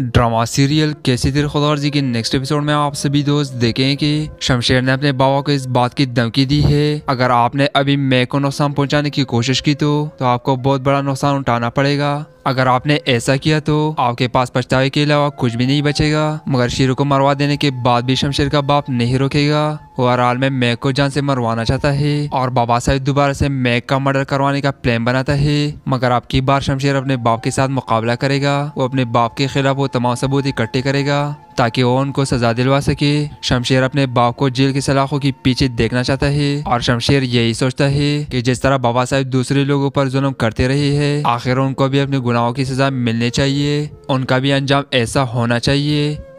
drama serial कैसी खुदार जी के next episode में आप सभी दोस्त देखें कि शमशेर ने अपने बाबा को इस बात की धमकी दी है अगर आपने अभी मैं को नुकसान पहुंचाने की कोशिश की तो, तो आपको बहुत बड़ा नुकसान उठाना पड़ेगा अगर आपने ऐसा किया तो आपके पास पछतावे के अलावा कुछ भी नहीं बचेगा मगर शीरो को मरवा देने के बाद भी शमशेर का बाप नहीं रोकेगा ओवरऑल में मैक को जान से मरवाना चाहता है और बाबा साहेब दोबारा से मैक का मर्डर करवाने का प्लान बनाता है मगर आपकी बार शमशेर अपने बाप के साथ मुकाबला करेगा वो अपने बाप के खिलाफ वो तमाम सबूत इकट्ठे करेगा ताकि वो उनको सजा दिलवा सके शमशेर अपने बाप को जेल की सलाखों के पीछे देखना चाहता है और शमशेर यही सोचता है कि जिस तरह बाबा साहेब दूसरे लोगों पर जुल्म करते रहे हैं आखिर उनको भी अपने गुनाहों की सजा मिलनी चाहिए उनका भी अंजाम ऐसा होना चाहिए